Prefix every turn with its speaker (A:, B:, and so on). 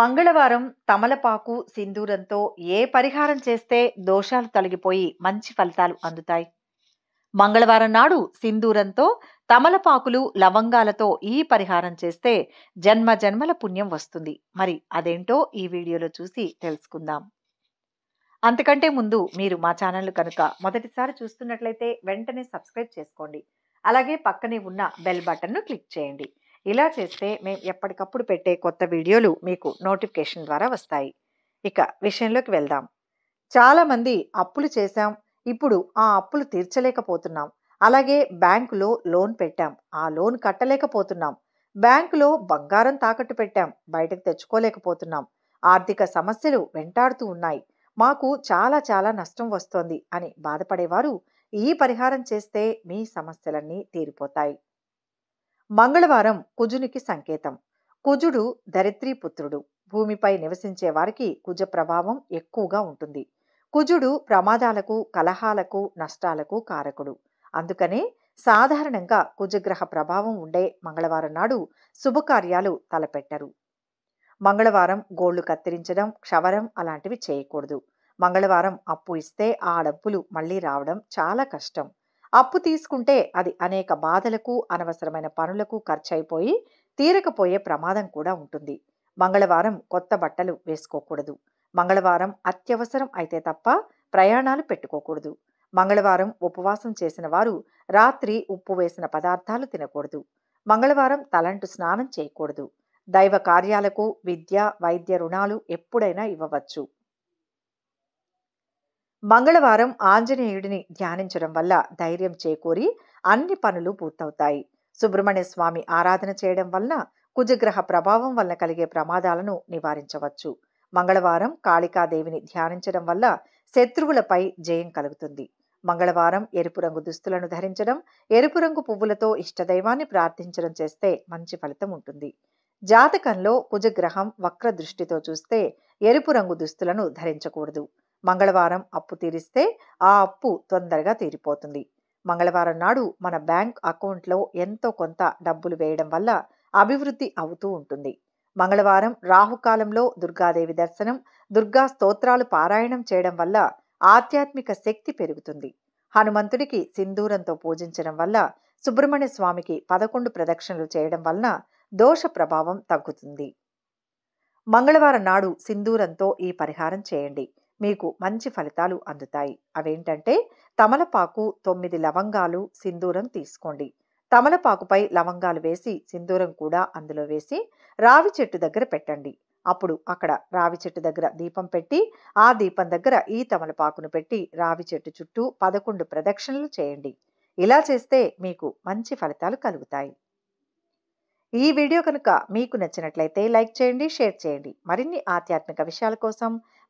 A: మంగళవారం తమలపాకు సింధూరంతో ఏ పరిహారం చేస్తే దోషాలు తొలగిపోయి మంచి ఫలితాలు అందుతాయి మంగళవారం నాడు సింధూరంతో తమలపాకులు లవంగాలతో ఈ పరిహారం చేస్తే జన్మ జన్మల పుణ్యం వస్తుంది మరి అదేంటో ఈ వీడియోలో చూసి తెలుసుకుందాం అంతకంటే ముందు మీరు మా ఛానల్ కనుక మొదటిసారి చూస్తున్నట్లయితే వెంటనే సబ్స్క్రైబ్ చేసుకోండి అలాగే పక్కనే ఉన్న బెల్ బటన్ను క్లిక్ చేయండి ఇలా చేస్తే మేము ఎప్పటికప్పుడు పెట్టే కొత్త వీడియోలు మీకు నోటిఫికేషన్ ద్వారా వస్తాయి ఇక విషయంలోకి వెళ్దాం చాలామంది అప్పులు చేశాం ఇప్పుడు ఆ అప్పులు తీర్చలేకపోతున్నాం అలాగే బ్యాంకులో లోన్ పెట్టాం ఆ లోన్ కట్టలేకపోతున్నాం బ్యాంకులో బంగారం తాకట్టు పెట్టాం బయటకు తెచ్చుకోలేకపోతున్నాం ఆర్థిక సమస్యలు వెంటాడుతూ ఉన్నాయి మాకు చాలా చాలా నష్టం వస్తోంది అని బాధపడేవారు ఈ పరిహారం చేస్తే మీ సమస్యలన్నీ తీరిపోతాయి మంగళవారం కుజునికి సంకేతం కుజుడు పుత్రుడు భూమిపై నివసించే వారికి కుజ ప్రభావం ఎక్కువగా ఉంటుంది కుజుడు ప్రమాదాలకు కలహాలకు నష్టాలకు కారకుడు అందుకనే సాధారణంగా కుజగ్రహ ప్రభావం ఉండే మంగళవారం నాడు శుభకార్యాలు తలపెట్టరు మంగళవారం గోళ్లు కత్తిరించడం క్షవరం అలాంటివి చేయకూడదు మంగళవారం అప్పు ఇస్తే ఆ డబ్బులు మళ్ళీ రావడం చాలా కష్టం అప్పు తీసుకుంటే అది అనేక బాధలకు అనవసరమైన పనులకు ఖర్చయిపోయి తీరకపోయే ప్రమాదం కూడా ఉంటుంది మంగళవారం కొత్త బట్టలు వేసుకోకూడదు మంగళవారం అత్యవసరం అయితే తప్ప ప్రయాణాలు పెట్టుకోకూడదు మంగళవారం ఉపవాసం చేసిన వారు రాత్రి ఉప్పు వేసిన పదార్థాలు తినకూడదు మంగళవారం తలంటు స్నానం చేయకూడదు దైవ కార్యాలకు విద్య వైద్య రుణాలు ఎప్పుడైనా ఇవ్వవచ్చు మంగళవారం ఆంజనేయుడిని ధ్యానించడం వల్ల ధైర్యం చేకూరి అన్ని పనులు పూర్తవుతాయి సుబ్రహ్మణ్య స్వామి ఆరాధన చేయడం వల్ల కుజగ్రహ ప్రభావం వల్ల కలిగే ప్రమాదాలను నివారించవచ్చు మంగళవారం కాళికాదేవిని ధ్యానించడం వల్ల శత్రువులపై జయం కలుగుతుంది మంగళవారం ఎరుపు రంగు దుస్తులను ధరించడం ఎరుపు రంగు పువ్వులతో ఇష్టదైవాన్ని ప్రార్థించడం చేస్తే మంచి ఫలితం ఉంటుంది జాతకంలో కుజగ్రహం వక్ర దృష్టితో చూస్తే ఎరుపు రంగు దుస్తులను ధరించకూడదు మంగళవారం అప్పు తీరిస్తే ఆ అప్పు తొందరగా తీరిపోతుంది మంగళవారం నాడు మన బ్యాంక్ అకౌంట్లో ఎంతో కొంత డబ్బులు వేయడం వల్ల అభివృద్ధి అవుతూ ఉంటుంది మంగళవారం రాహుకాలంలో దుర్గాదేవి దర్శనం దుర్గా స్తోత్రాలు పారాయణం చేయడం వల్ల ఆధ్యాత్మిక శక్తి పెరుగుతుంది హనుమంతుడికి సింధూరంతో పూజించడం వల్ల సుబ్రహ్మణ్య స్వామికి పదకొండు ప్రదక్షిణలు చేయడం వలన దోష ప్రభావం తగ్గుతుంది మంగళవారం నాడు సింధూరంతో ఈ పరిహారం చేయండి మీకు మంచి ఫలితాలు అందుతాయి అవేంటంటే తమలపాకు తొమ్మిది లవంగాలు సింధూరం తీసుకోండి తమలపాకుపై లవంగాలు వేసి సింధూరం కూడా అందులో వేసి రావి చెట్టు దగ్గర పెట్టండి అప్పుడు అక్కడ రావి చెట్టు దగ్గర దీపం పెట్టి ఆ దీపం దగ్గర ఈ తమలపాకును పెట్టి రావి చెట్టు చుట్టూ పదకొండు ప్రదక్షిణలు చేయండి ఇలా చేస్తే మీకు మంచి ఫలితాలు కలుగుతాయి ఈ వీడియో కనుక మీకు నచ్చినట్లయితే లైక్ చేయండి షేర్ చేయండి మరిన్ని ఆధ్యాత్మిక విషయాల కోసం